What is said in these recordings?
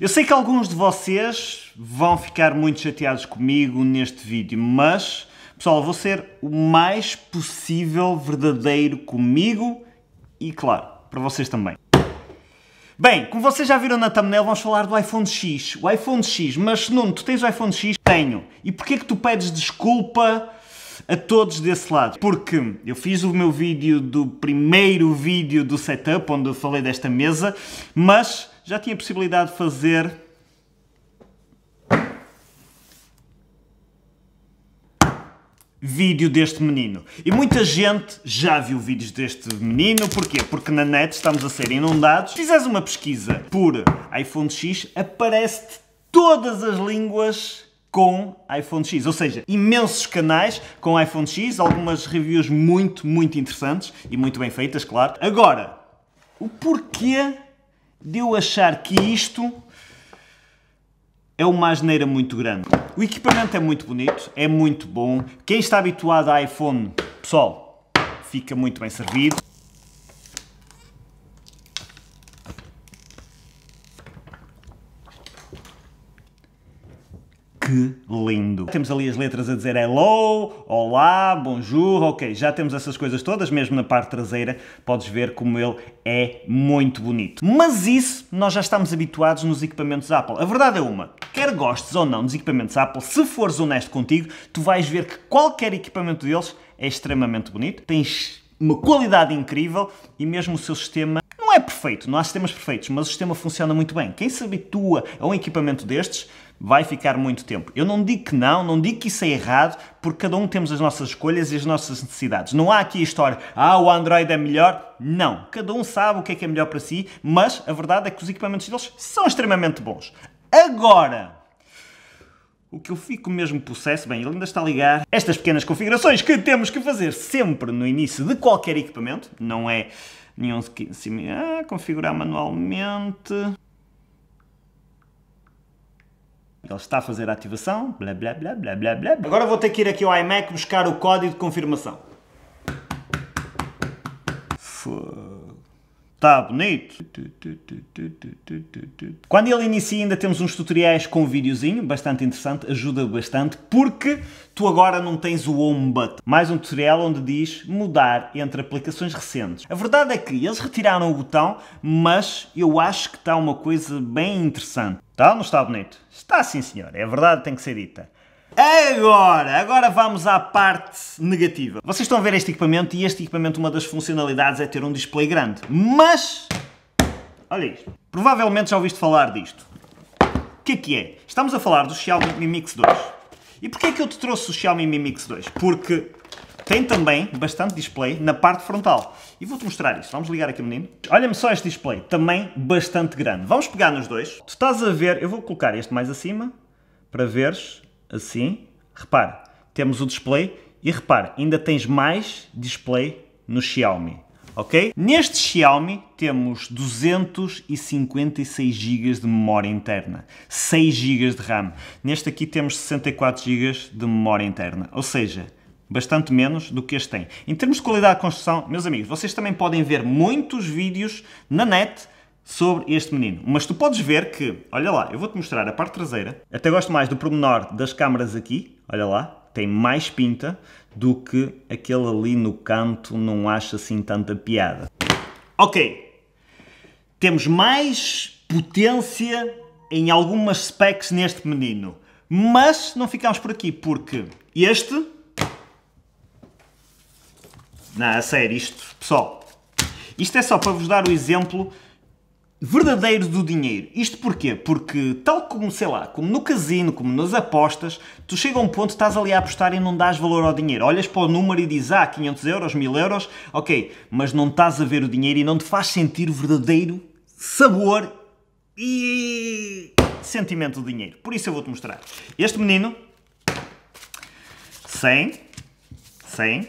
Eu sei que alguns de vocês vão ficar muito chateados comigo neste vídeo, mas pessoal, vou ser o mais possível verdadeiro comigo e, claro, para vocês também. Bem, como vocês já viram na thumbnail, vamos falar do iPhone X. O iPhone X, mas Nuno, tu tens o iPhone X? Tenho. E porquê que tu pedes desculpa a todos desse lado? Porque eu fiz o meu vídeo do primeiro vídeo do setup, onde eu falei desta mesa, mas já tinha possibilidade de fazer vídeo deste menino. E muita gente já viu vídeos deste menino, porquê? Porque na net estamos a ser inundados. Se fizeres uma pesquisa por iPhone X, aparece-te todas as línguas com iPhone X, ou seja, imensos canais com iPhone X, algumas reviews muito, muito interessantes e muito bem feitas, claro. Agora, o porquê de eu achar que isto é uma asneira muito grande. O equipamento é muito bonito, é muito bom. Quem está habituado a iPhone, pessoal, fica muito bem servido. que lindo! Temos ali as letras a dizer hello, olá, bonjour, ok, já temos essas coisas todas, mesmo na parte traseira podes ver como ele é muito bonito. Mas isso nós já estamos habituados nos equipamentos Apple. A verdade é uma, quer gostes ou não dos equipamentos Apple, se fores honesto contigo, tu vais ver que qualquer equipamento deles é extremamente bonito, tens uma qualidade incrível e mesmo o seu sistema não é perfeito, não há sistemas perfeitos, mas o sistema funciona muito bem. Quem se habitua a um equipamento destes vai ficar muito tempo. Eu não digo que não, não digo que isso é errado, porque cada um temos as nossas escolhas e as nossas necessidades. Não há aqui a história, ah, o Android é melhor. Não. Cada um sabe o que é que é melhor para si, mas a verdade é que os equipamentos deles são extremamente bons. Agora, o que eu fico mesmo possesso, bem, ele ainda está a ligar, estas pequenas configurações que temos que fazer sempre no início de qualquer equipamento, não é nenhum... Ah, configurar manualmente... Ele está a fazer a ativação, blá blá blá blá blá blá. Agora vou ter que ir aqui ao iMac buscar o código de confirmação. Fogo. Está bonito. Quando ele inicia ainda temos uns tutoriais com um videozinho, bastante interessante, ajuda bastante, porque tu agora não tens o home button. Mais um tutorial onde diz mudar entre aplicações recentes. A verdade é que eles retiraram o botão, mas eu acho que está uma coisa bem interessante. Então, não está bonito? Está sim, senhor. É verdade, tem que ser dita. Agora, agora vamos à parte negativa. Vocês estão a ver este equipamento e este equipamento uma das funcionalidades é ter um display grande. Mas, olha isto. Provavelmente já ouviste falar disto. O que é que é? Estamos a falar do Xiaomi Mi Mix 2. E porquê é que eu te trouxe o Xiaomi Mi Mix 2? Porque tem também bastante display na parte frontal. E vou-te mostrar isso. Vamos ligar aqui o menino. Olha-me só este display, também bastante grande. Vamos pegar nos dois. Tu estás a ver, eu vou colocar este mais acima, para veres, assim. Repara, temos o display e repara, ainda tens mais display no Xiaomi. ok Neste Xiaomi temos 256 GB de memória interna, 6 GB de RAM. Neste aqui temos 64 GB de memória interna, ou seja, bastante menos do que este tem. Em termos de qualidade de construção, meus amigos, vocês também podem ver muitos vídeos na net sobre este menino. Mas tu podes ver que, olha lá, eu vou-te mostrar a parte traseira. Até gosto mais do pormenor das câmaras aqui, olha lá, tem mais pinta do que aquele ali no canto não acha assim tanta piada. Ok, temos mais potência em algumas specs neste menino, mas não ficamos por aqui porque este não, a sério, isto, pessoal, isto é só para vos dar o exemplo verdadeiro do dinheiro. Isto porquê? Porque, tal como, sei lá, como no casino, como nas apostas, tu chega a um ponto, estás ali a apostar e não dás valor ao dinheiro. Olhas para o número e dizes, ah, 500 euros, 1000 euros, ok, mas não estás a ver o dinheiro e não te faz sentir o verdadeiro sabor e sentimento do dinheiro. Por isso eu vou-te mostrar. Este menino, 100, 100,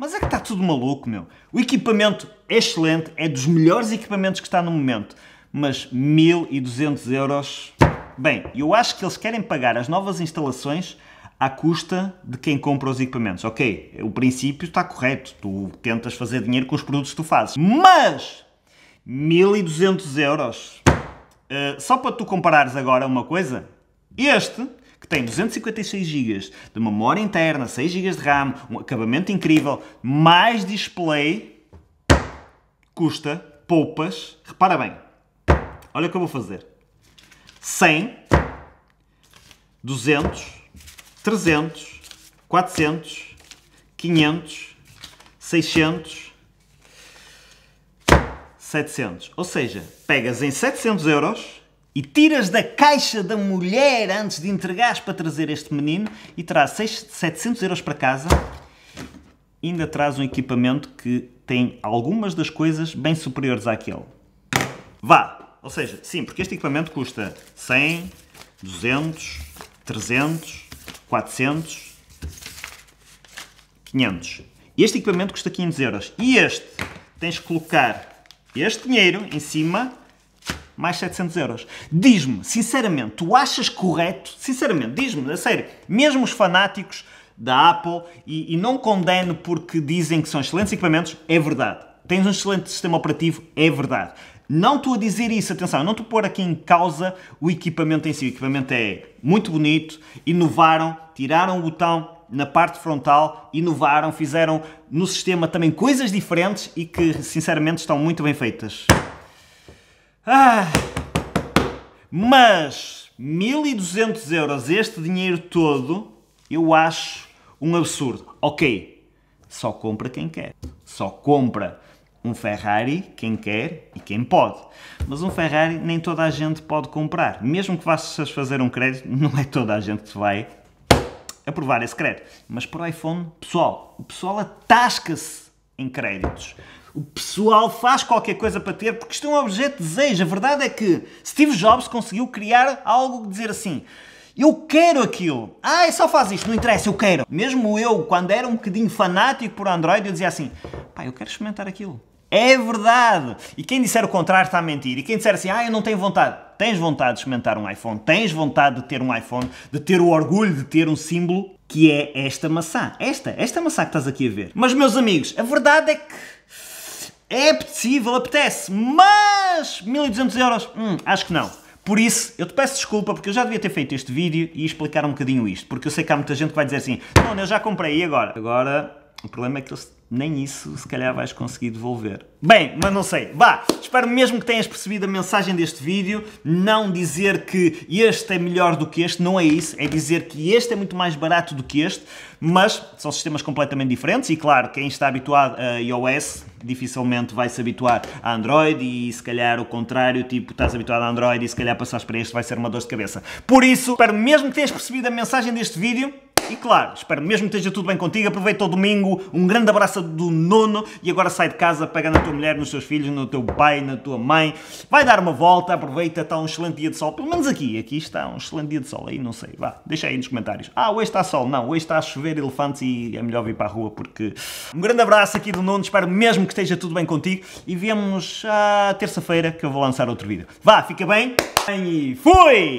Mas é que está tudo maluco, meu. O equipamento é excelente, é dos melhores equipamentos que está no momento. Mas 1200 euros. Bem, eu acho que eles querem pagar as novas instalações à custa de quem compra os equipamentos. Ok, o princípio está correto, tu tentas fazer dinheiro com os produtos que tu fazes, mas 1200 euros. Uh, só para tu comparares agora uma coisa, este que tem 256 GB de memória interna, 6 GB de RAM, um acabamento incrível, mais display, custa, poupas, repara bem, olha o que eu vou fazer, 100, 200, 300, 400, 500, 600, 700. Ou seja, pegas em 700 euros e tiras da caixa da mulher antes de entregares para trazer este menino e traz 700 euros para casa e ainda traz um equipamento que tem algumas das coisas bem superiores àquele. Vá! Ou seja, sim, porque este equipamento custa 100, 200, 300, 400, 500. Este equipamento custa 500 euros. E este, tens que colocar este dinheiro em cima mais 700 euros. Diz-me, sinceramente, tu achas correto? Sinceramente, diz-me, a sério, mesmo os fanáticos da Apple, e, e não condeno porque dizem que são excelentes equipamentos, é verdade. Tens um excelente sistema operativo, é verdade. Não estou a dizer isso, atenção, não estou a pôr aqui em causa o equipamento em si. O equipamento é muito bonito, inovaram, tiraram o botão na parte frontal, inovaram, fizeram no sistema também coisas diferentes e que, sinceramente, estão muito bem feitas. Ah, mas 1200 euros, este dinheiro todo, eu acho um absurdo. Ok, só compra quem quer. Só compra um Ferrari quem quer e quem pode. Mas um Ferrari nem toda a gente pode comprar. Mesmo que vás fazer um crédito, não é toda a gente que vai aprovar esse crédito. Mas para o iPhone, pessoal, o pessoal atasca-se em créditos. O pessoal faz qualquer coisa para ter, porque isto é um objeto de desejo. A verdade é que Steve Jobs conseguiu criar algo que dizer assim: eu quero aquilo. Ah, é só faz isto, não interessa, eu quero. Mesmo eu, quando era um bocadinho fanático por Android, eu dizia assim: pá, eu quero experimentar aquilo. É verdade! E quem disser o contrário está a mentir. E quem disser assim, ah, eu não tenho vontade. Tens vontade de experimentar um iPhone, tens vontade de ter um iPhone, de ter o orgulho de ter um símbolo que é esta maçã. Esta, esta maçã que estás aqui a ver. Mas, meus amigos, a verdade é que é possível, apetece, mas 1200 euros? Hum, acho que não. Por isso, eu te peço desculpa porque eu já devia ter feito este vídeo e explicar um bocadinho isto, porque eu sei que há muita gente que vai dizer assim: Não, eu já comprei e agora? Agora o problema é que eles nem isso se calhar vais conseguir devolver. Bem, mas não sei. Vá, espero mesmo que tenhas percebido a mensagem deste vídeo. Não dizer que este é melhor do que este, não é isso. É dizer que este é muito mais barato do que este, mas são sistemas completamente diferentes e, claro, quem está habituado a iOS dificilmente vai se habituar a Android e, se calhar, o contrário, tipo, estás habituado a Android e, se calhar, passares para este vai ser uma dor de cabeça. Por isso, espero mesmo que tenhas percebido a mensagem deste vídeo. E claro, espero mesmo que esteja tudo bem contigo. Aproveita o domingo, um grande abraço do nono e agora sai de casa, pega na tua mulher, nos teus filhos, no teu pai, na tua mãe. Vai dar uma volta, aproveita, está um excelente dia de sol. Pelo menos aqui, aqui está um excelente dia de sol. Aí não sei, vá, deixa aí nos comentários. Ah, hoje está sol. Não, hoje está a chover elefantes e é melhor vir para a rua porque... Um grande abraço aqui do nono, espero mesmo que esteja tudo bem contigo e vemos à terça-feira que eu vou lançar outro vídeo. Vá, fica bem e fui!